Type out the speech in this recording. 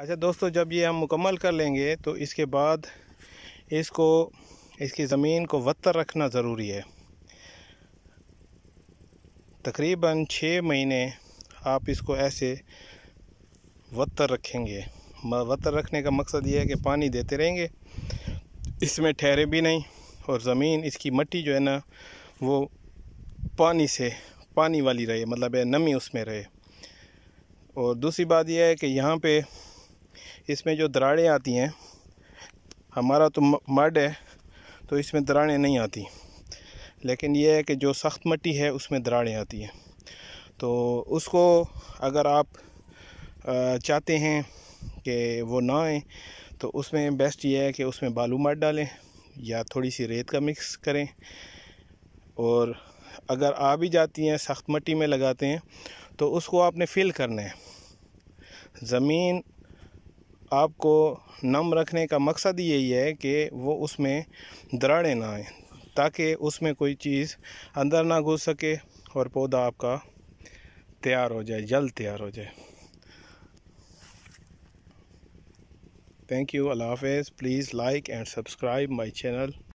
अच्छा दोस्तों जब ये हम मुकम्मल कर लेंगे तो इसके बाद इसको इसकी ज़मीन को वत्तर रखना ज़रूरी है तकरीबन छः महीने आप इसको ऐसे वत्तर रखेंगे वत्तर रखने का मकसद ये है कि पानी देते रहेंगे इसमें ठहरे भी नहीं और ज़मीन इसकी मट्टी जो है ना वो पानी से पानी वाली रहे मतलब है नमी उसमें रहे और दूसरी बात यह है कि यहाँ पे इसमें जो दराड़ें आती हैं हमारा तो मड है तो इसमें दराड़ें नहीं आती लेकिन यह है कि जो सख्त मट्टी है उसमें दराड़ें आती हैं तो उसको अगर आप चाहते हैं कि वो ना आए तो उसमें बेस्ट ये है कि उसमें बालू मत डालें या थोड़ी सी रेत का मिक्स करें और अगर आ भी जाती हैं सख्त मट्टी में लगाते हैं तो उसको आपने फिल करना है ज़मीन आपको नम रखने का मकसद यही है कि वो उसमें दराड़े ना आए ताकि उसमें कोई चीज़ अंदर ना घुस सके और पौधा आपका तैयार हो जाए जल्द तैयार हो जाए थैंक यू अल्लाह हाफ please like and subscribe my channel